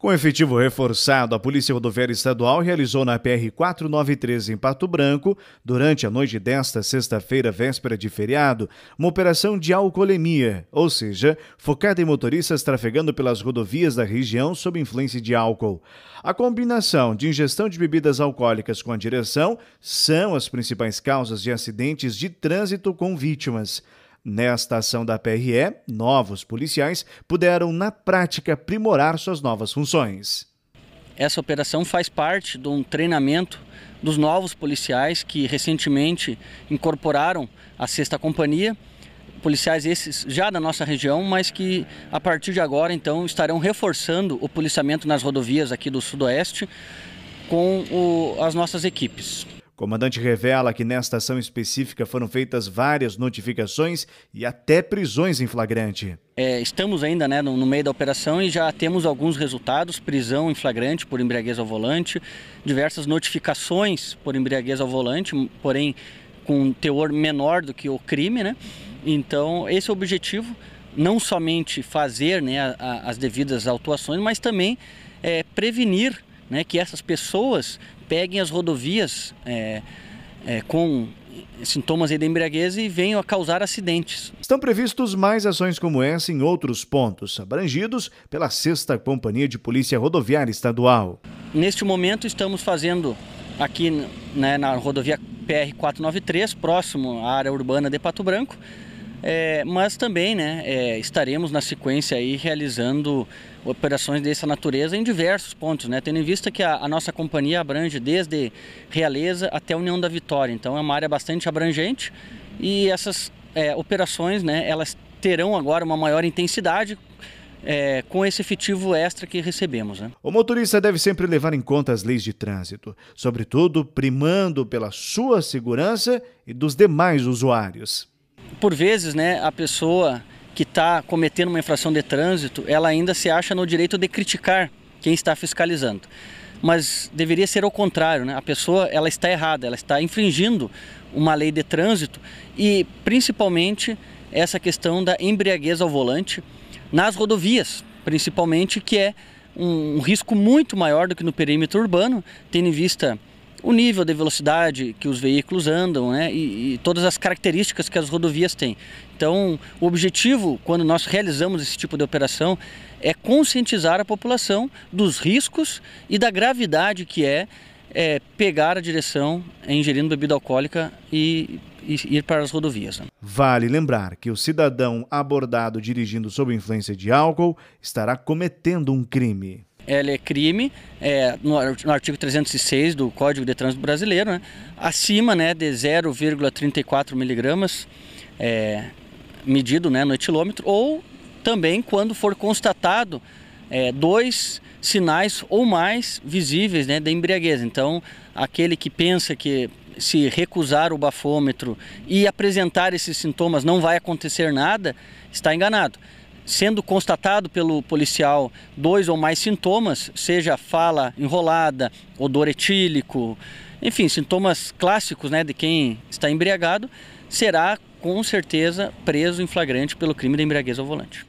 Com efetivo reforçado, a Polícia Rodoviária Estadual realizou na PR-493 em Pato Branco, durante a noite desta sexta-feira, véspera de feriado, uma operação de alcoolemia, ou seja, focada em motoristas trafegando pelas rodovias da região sob influência de álcool. A combinação de ingestão de bebidas alcoólicas com a direção são as principais causas de acidentes de trânsito com vítimas. Nesta ação da PRE, novos policiais puderam, na prática, aprimorar suas novas funções. Essa operação faz parte de um treinamento dos novos policiais que recentemente incorporaram a sexta companhia. Policiais esses já da nossa região, mas que a partir de agora então estarão reforçando o policiamento nas rodovias aqui do Sudoeste com o, as nossas equipes. Comandante revela que nesta ação específica foram feitas várias notificações e até prisões em flagrante. É, estamos ainda né, no, no, meio da operação e já temos alguns resultados: prisão em flagrante por embriaguez ao volante, diversas notificações por embriaguez ao volante, porém com teor menor do que o crime, né? Então, esse é o objetivo, não somente fazer né, a, a, as devidas autuações, mas também é, prevenir né, que essas pessoas peguem as rodovias é, é, com sintomas de embriaguez e venham a causar acidentes. Estão previstos mais ações como essa em outros pontos, abrangidos pela 6 Companhia de Polícia Rodoviária Estadual. Neste momento estamos fazendo aqui né, na rodovia PR-493, próximo à área urbana de Pato Branco, é, mas também né, é, estaremos na sequência aí realizando operações dessa natureza em diversos pontos, né, tendo em vista que a, a, nossa companhia abrange desde Realeza até União da Vitória, então é uma área bastante abrangente e essas é, operações né, elas terão agora uma maior intensidade é, com esse efetivo extra que recebemos. Né? O motorista deve sempre levar em conta as leis de trânsito, sobretudo primando pela sua segurança e dos demais usuários por vezes, né, a pessoa que está cometendo uma infração de trânsito, ela ainda se acha no direito de criticar quem está fiscalizando. Mas deveria ser o contrário, né? A pessoa ela está errada, ela está infringindo uma lei de trânsito e principalmente essa questão da embriaguez ao volante nas rodovias, principalmente que é um, um risco muito maior do que no perímetro urbano, tendo em vista o nível de velocidade que os veículos andam né, e, e, todas as características que as rodovias têm. Então, o objetivo, quando nós realizamos esse tipo de operação, é conscientizar a população dos riscos e da gravidade que é, é pegar a direção é ingerindo bebida alcoólica e, e ir para as rodovias. Né? Vale lembrar que o cidadão abordado dirigindo sob influência de álcool estará cometendo um crime ela é crime é, no, artigo 306 do Código de Trânsito Brasileiro, né, acima né, de 0,34 miligramas é, medido né, no etilômetro, ou também quando for constatado é, dois sinais ou mais visíveis né, da embriaguez. Então, aquele que pensa que se recusar o bafômetro e apresentar esses sintomas não vai acontecer nada, está enganado. Sendo constatado pelo policial dois ou mais sintomas, seja fala enrolada, odor etílico, enfim, sintomas clássicos né, de quem está embriagado, será com certeza preso em flagrante pelo crime de embriaguez ao volante.